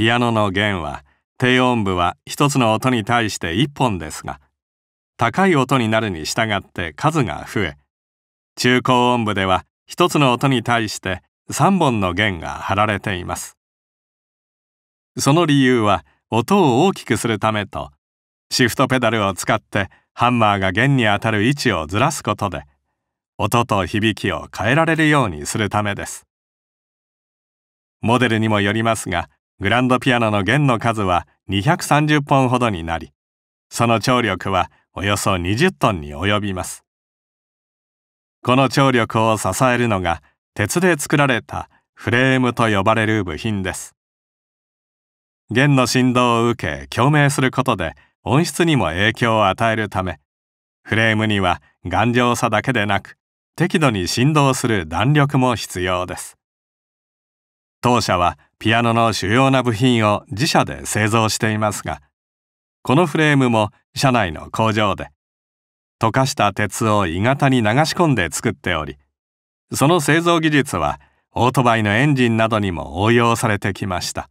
ピアノの弦は低音部は一つの音に対して1本ですが高い音になるに従って数が増え中高音部では一つの音に対して3本の弦が張られていますその理由は音を大きくするためとシフトペダルを使ってハンマーが弦に当たる位置をずらすことで音と響きを変えられるようにするためですモデルにもよりますがグランドピアノの弦の数は230本ほどになりその張力はおよそ20トンに及びますこの張力を支えるのが鉄で作られたフレームと呼ばれる部品です弦の振動を受け共鳴することで音質にも影響を与えるためフレームには頑丈さだけでなく適度に振動する弾力も必要です当社はピアノの主要な部品を自社で製造していますがこのフレームも社内の工場で溶かした鉄を鋳型に流し込んで作っておりその製造技術はオートバイのエンジンなどにも応用されてきました